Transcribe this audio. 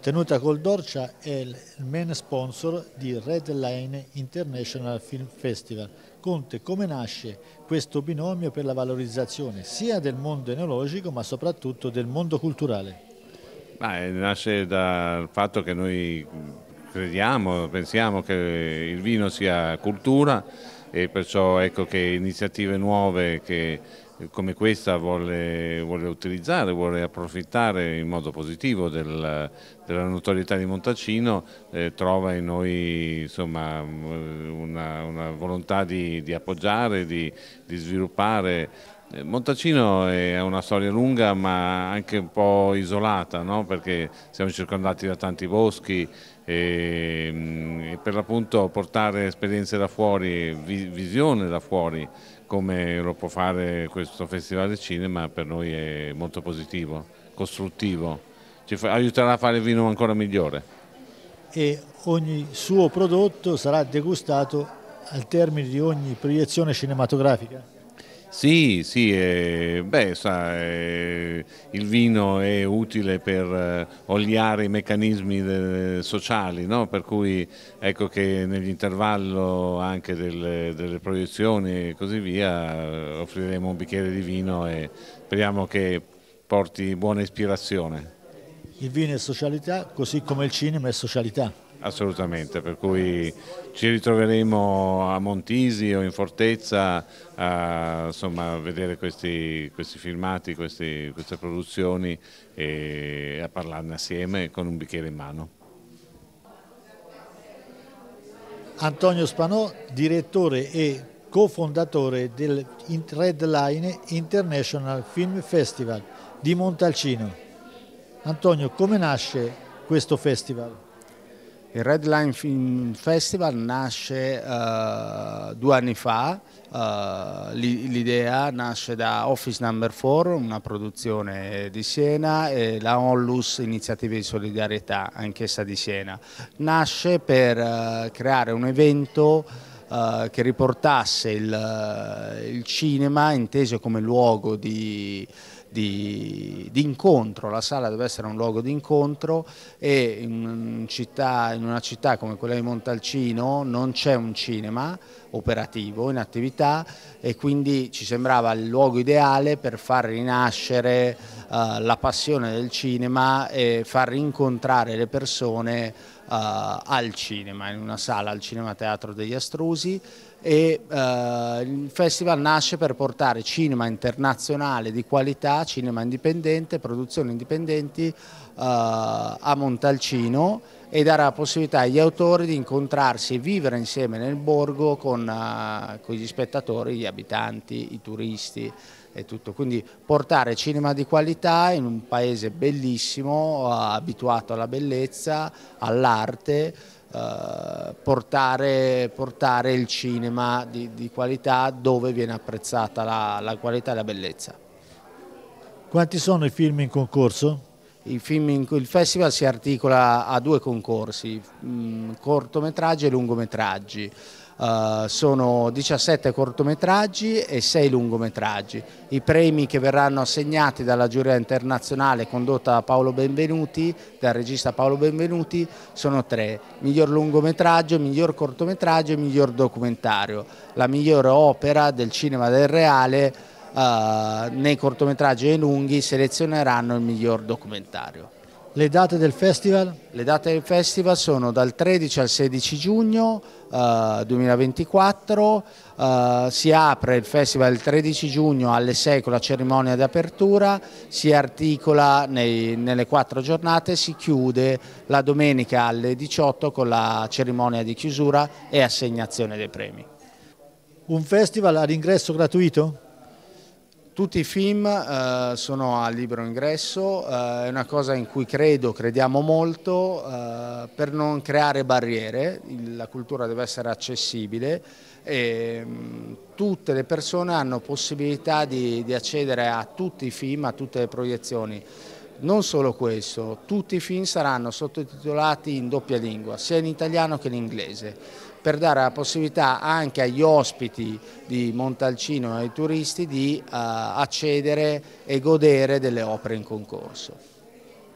tenuta col Dorcia è il main sponsor di Red Line International Film Festival. Conte come nasce questo binomio per la valorizzazione sia del mondo enologico ma soprattutto del mondo culturale? Beh, nasce dal fatto che noi crediamo, pensiamo che il vino sia cultura e perciò ecco che iniziative nuove che come questa vuole, vuole, utilizzare, vuole approfittare in modo positivo del, della notorietà di Montacino, eh, trova in noi insomma, una, una, volontà di, di appoggiare, di, di sviluppare eh, Montacino è una storia lunga ma anche un po' isolata no? perché siamo circondati da tanti boschi e, mm, e per l'appunto portare esperienze da fuori, visione da fuori come lo può fare questo Festival di Cinema per noi è molto positivo, costruttivo, ci fa, aiuterà a fare il vino ancora migliore. E ogni suo prodotto sarà degustato al termine di ogni proiezione cinematografica? Sì, sì, eh, beh, sa, eh, il vino è utile per eh, oliare i meccanismi de, eh, sociali, no? per cui ecco che nell'intervallo anche del, delle proiezioni e così via eh, offriremo un bicchiere di vino e speriamo che porti buona ispirazione. Il vino è socialità, così come il cinema è socialità. Assolutamente, per cui ci ritroveremo a Montisi o in Fortezza a, insomma, vedere questi, questi filmati, questi, queste produzioni e a parlarne assieme con un bicchiere in mano. Antonio Spanò, direttore e cofondatore del Red Line International Film Festival di Montalcino. Antonio, come nasce questo festival? Il Red Line Film Festival nasce uh, due anni fa, uh, l'idea nasce da Office Number 4, una produzione di Siena e la Onlus Iniziativa di Solidarietà, anch'essa di Siena. Nasce per uh, creare un evento che riportasse il, il cinema inteso come luogo di di, di, incontro, la sala deve essere un luogo di incontro e in, città, in una città come quella di Montalcino non c'è un cinema operativo in attività e quindi ci sembrava il luogo ideale per far rinascere uh, la passione del cinema e far rincontrare le persone uh, al cinema, in una sala al Cinema Teatro degli Astrusi e eh, il festival nasce per portare cinema internazionale di qualità, cinema indipendente, produzioni indipendenti eh, a Montalcino e dare la possibilità agli autori di incontrarsi e vivere insieme nel borgo con, eh, con gli spettatori, gli abitanti, i turisti e tutto. Quindi portare cinema di qualità in un paese bellissimo, eh, abituato alla bellezza, all'arte, eh, portare, portare, il cinema di, di, qualità dove viene apprezzata la, la qualità e la bellezza. Quanti sono i film in concorso? In, il festival si articola a due concorsi, mh, mm, cortometraggi e lungometraggi. Eh, sono 17 cortometraggi e 6 lungometraggi. I premi che verranno assegnati dalla giuria internazionale condotta da Paolo Benvenuti, dal regista Paolo Benvenuti, sono tre. Miglior lungometraggio, miglior cortometraggio e miglior documentario. La migliore opera del cinema del reale uh, nei cortometraggi e lunghi selezioneranno il miglior documentario. Le date del festival? Le date del festival sono dal 13 al 16 giugno eh, 2024, eh, si apre il festival il 13 giugno alle 6 con la cerimonia di apertura, si articola nei, nelle quattro giornate, e si chiude la domenica alle 18 con la cerimonia di chiusura e assegnazione dei premi. Un festival ad ingresso gratuito? Tutti i film eh, sono a libero ingresso, eh, è una cosa in cui credo, crediamo molto, eh, per non creare barriere, la cultura deve essere accessibile e mh, mm, tutte le persone hanno possibilità di, di accedere a tutti i film, a tutte le proiezioni. Non solo questo, tutti i film saranno sottotitolati in doppia lingua, sia in italiano che in inglese per dare la possibilità anche agli ospiti di Montalcino e ai turisti di eh, accedere e godere delle opere in concorso.